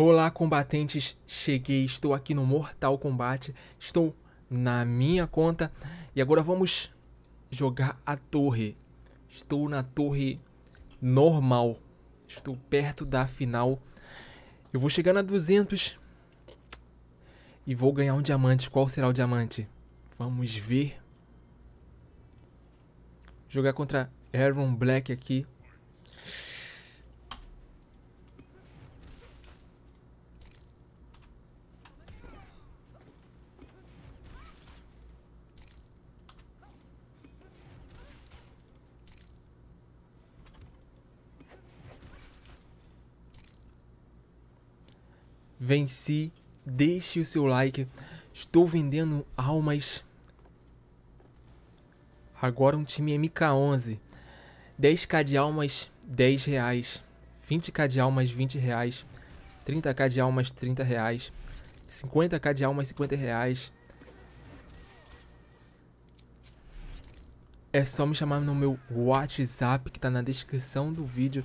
Olá, combatentes! Cheguei, estou aqui no Mortal Kombat, estou na minha conta e agora vamos jogar a torre. Estou na torre normal, estou perto da final. Eu vou chegar na 200 e vou ganhar um diamante. Qual será o diamante? Vamos ver. Jogar contra Aaron Black aqui. venci, deixe o seu like. Estou vendendo almas. Agora um time MK11. 10k de almas, 10 reais. 20k de almas, 20 reais. 30k de almas, 30 reais. 50k de almas, 50 reais. É só me chamar no meu WhatsApp que tá na descrição do vídeo.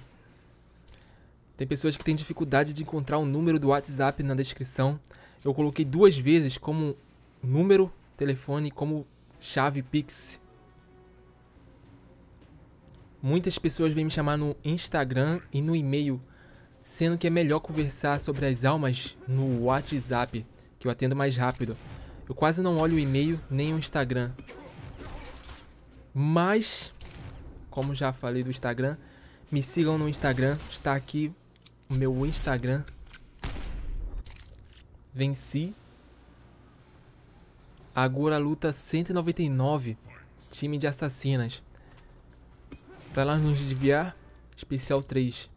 Tem pessoas que têm dificuldade de encontrar o número do WhatsApp na descrição. Eu coloquei duas vezes como número, telefone, como chave Pix. Muitas pessoas vêm me chamar no Instagram e no e-mail, sendo que é melhor conversar sobre as almas no WhatsApp, que eu atendo mais rápido. Eu quase não olho o e-mail nem o Instagram. Mas, como já falei do Instagram, me sigam no Instagram, está aqui o meu Instagram. Venci. Agora luta 199. Time de assassinas. Pra lá nos desviar. Especial 3.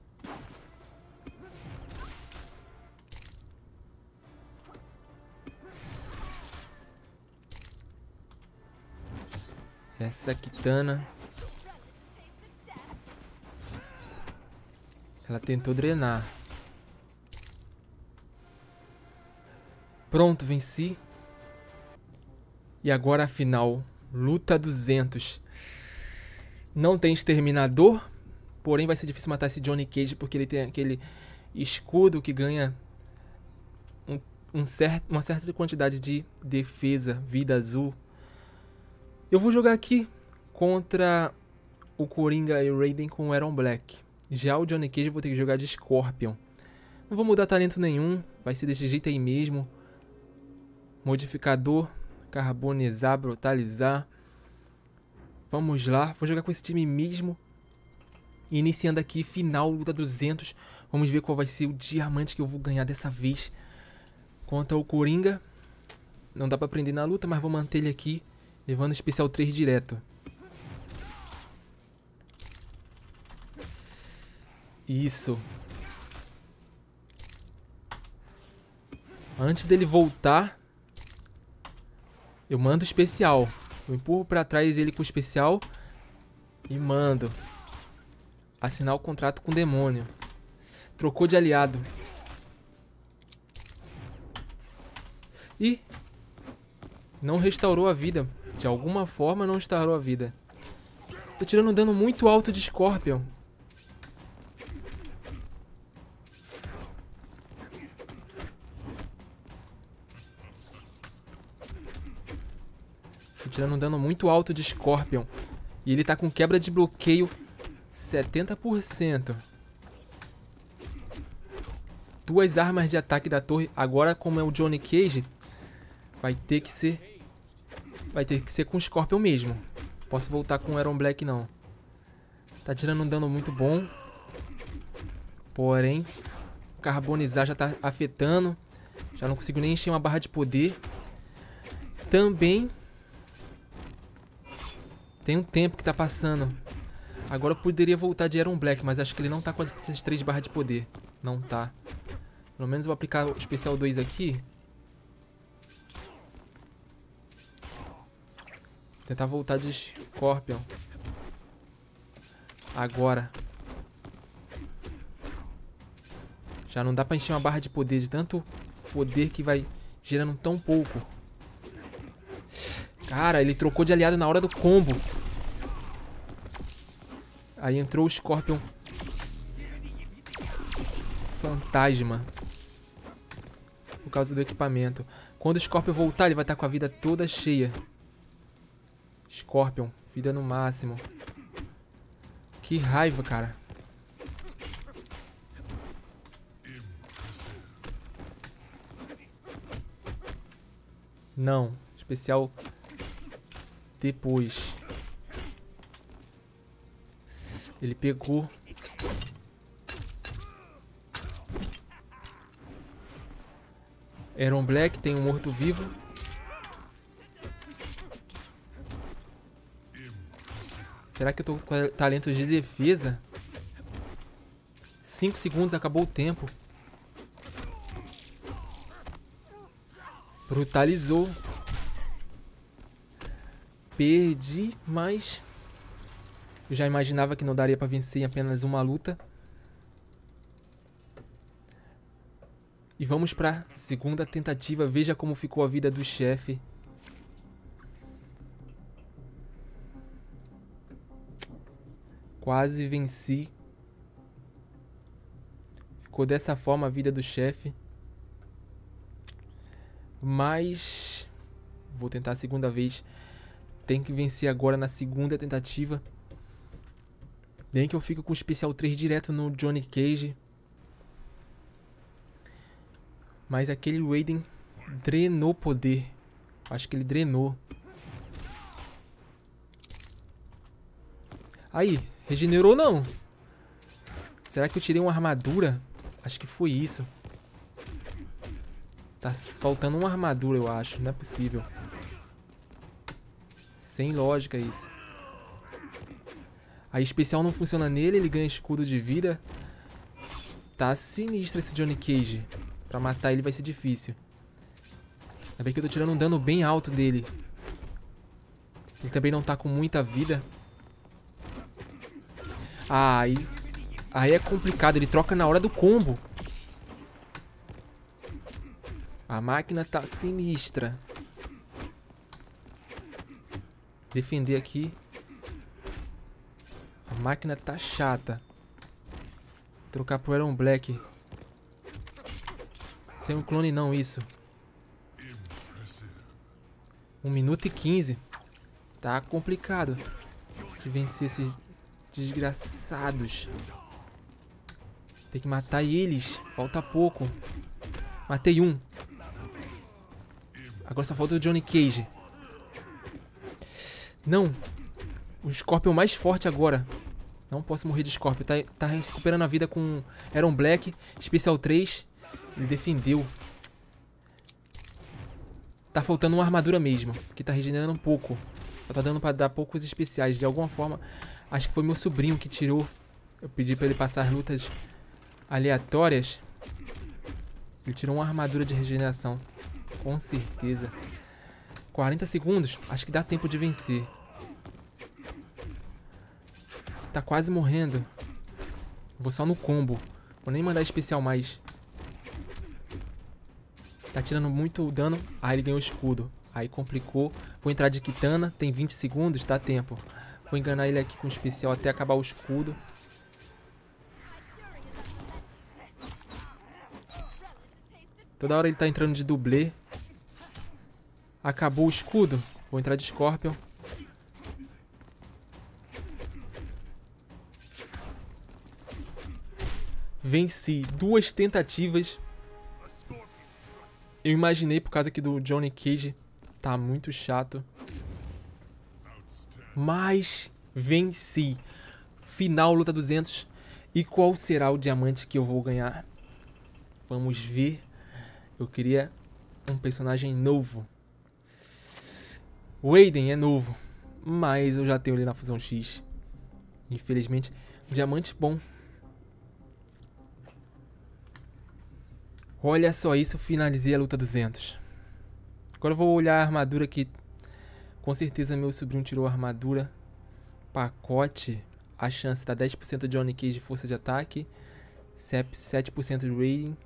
Essa Quitana é Ela tentou drenar. Pronto, venci. E agora a final. Luta 200. Não tem exterminador. Porém, vai ser difícil matar esse Johnny Cage porque ele tem aquele escudo que ganha um, um certo, uma certa quantidade de defesa, vida azul. Eu vou jogar aqui contra o Coringa e o Raiden com o Aaron Black. Já o Johnny Cage eu vou ter que jogar de Scorpion. Não vou mudar talento nenhum, vai ser desse jeito aí mesmo. Modificador, carbonizar, brutalizar. Vamos lá, vou jogar com esse time mesmo. Iniciando aqui, final, luta 200. Vamos ver qual vai ser o diamante que eu vou ganhar dessa vez. Contra o Coringa. Não dá pra prender na luta, mas vou manter ele aqui. Levando especial 3 direto. Isso. Antes dele voltar, eu mando especial. Eu empurro pra trás ele com o especial e mando. Assinar o contrato com o demônio. Trocou de aliado. E não restaurou a vida. De alguma forma não restaurou a vida. Tô tirando dano muito alto de Scorpion. tirando um dano muito alto de Scorpion. E ele tá com quebra de bloqueio 70%. Duas armas de ataque da torre. Agora, como é o Johnny Cage, vai ter que ser... Vai ter que ser com o Scorpion mesmo. Posso voltar com o Aaron Black, não. Tá tirando um dano muito bom. Porém, carbonizar já tá afetando. Já não consigo nem encher uma barra de poder. Também tem um tempo que tá passando. Agora eu poderia voltar de Iron Black, mas acho que ele não tá com essas três barras de poder. Não tá. Pelo menos eu vou aplicar o especial 2 aqui. Tentar voltar de Scorpion. Agora. Já não dá pra encher uma barra de poder de tanto poder que vai gerando tão pouco. Cara, ele trocou de aliado na hora do combo. Aí entrou o Scorpion. Fantasma. Por causa do equipamento. Quando o Scorpion voltar, ele vai estar com a vida toda cheia. Scorpion, vida no máximo. Que raiva, cara. Não. Especial depois. Ele pegou. Aaron Black tem um morto-vivo. Será que eu tô com talento de defesa? 5 segundos, acabou o tempo. Brutalizou. Perdi, mas eu já imaginava que não daria para vencer em apenas uma luta. E vamos para segunda tentativa. Veja como ficou a vida do chefe. Quase venci. Ficou dessa forma a vida do chefe. Mas vou tentar a segunda vez. Tem que vencer agora na segunda tentativa. Bem que eu fico com o especial 3 direto no Johnny Cage. Mas aquele Raiden drenou poder. Acho que ele drenou. Aí, regenerou não. Será que eu tirei uma armadura? Acho que foi isso. Tá faltando uma armadura, eu acho. Não é possível. Sem lógica isso. A especial não funciona nele, ele ganha escudo de vida. Tá sinistro esse Johnny Cage. Pra matar ele vai ser difícil. Ainda bem que eu tô tirando um dano bem alto dele. Ele também não tá com muita vida. Ah, aí... Aí é complicado, ele troca na hora do combo. A máquina tá sinistra. Defender aqui. A máquina tá chata. Trocar pro Iron Black. Sem um clone não, isso. 1 um minuto e 15. Tá complicado de vencer esses desgraçados. Tem que matar eles. Falta pouco. Matei um. Agora só falta o Johnny Cage. Não. O Scorpion mais forte agora. Não posso morrer de Scorpion. Tá, tá recuperando a vida com Aaron Black, especial 3. Ele defendeu. Tá faltando uma armadura mesmo, que tá regenerando um pouco. Só tá dando pra dar poucos especiais. De alguma forma, acho que foi meu sobrinho que tirou. Eu pedi pra ele passar lutas aleatórias. Ele tirou uma armadura de regeneração. Com certeza. 40 segundos. Acho que dá tempo de vencer. Tá quase morrendo. Vou só no combo. Vou nem mandar especial mais. Tá tirando muito dano. Ah, ele ganhou escudo. Aí complicou. Vou entrar de Kitana. Tem 20 segundos, dá tempo. Vou enganar ele aqui com especial até acabar o escudo. Toda hora ele tá entrando de dublê. Acabou o escudo. Vou entrar de Scorpion. venci duas tentativas. Eu imaginei por causa aqui do Johnny Cage. Tá muito chato. Mas venci. Final luta 200. E qual será o diamante que eu vou ganhar? Vamos ver. Eu queria um personagem novo. O Aiden é novo. Mas eu já tenho ele na Fusão X. Infelizmente, diamante bom Olha só isso, finalizei a luta 200. Agora eu vou olhar a armadura que... Com certeza meu sobrinho tirou a armadura. Pacote. A chance tá 10% de Onikage de força de ataque. 7% de Raiden,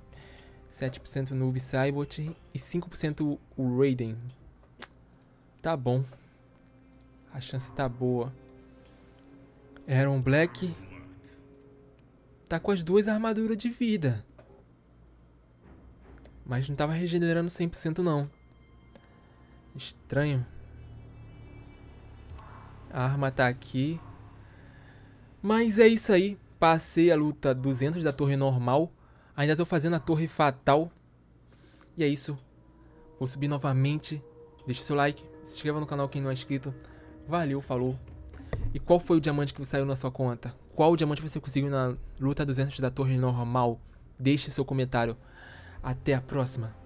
7% Noob Cybot. E 5% o Raiden. Tá bom. A chance tá boa. Aaron Black. Tá com as duas armaduras de vida. Mas não tava regenerando 100% não. Estranho. A arma tá aqui. Mas é isso aí. Passei a luta 200 da torre normal. Ainda tô fazendo a torre fatal. E é isso. Vou subir novamente. Deixe seu like. Se inscreva no canal quem não é inscrito. Valeu, falou. E qual foi o diamante que saiu na sua conta? Qual diamante você conseguiu na luta 200 da torre normal? Deixe seu comentário. Até a próxima!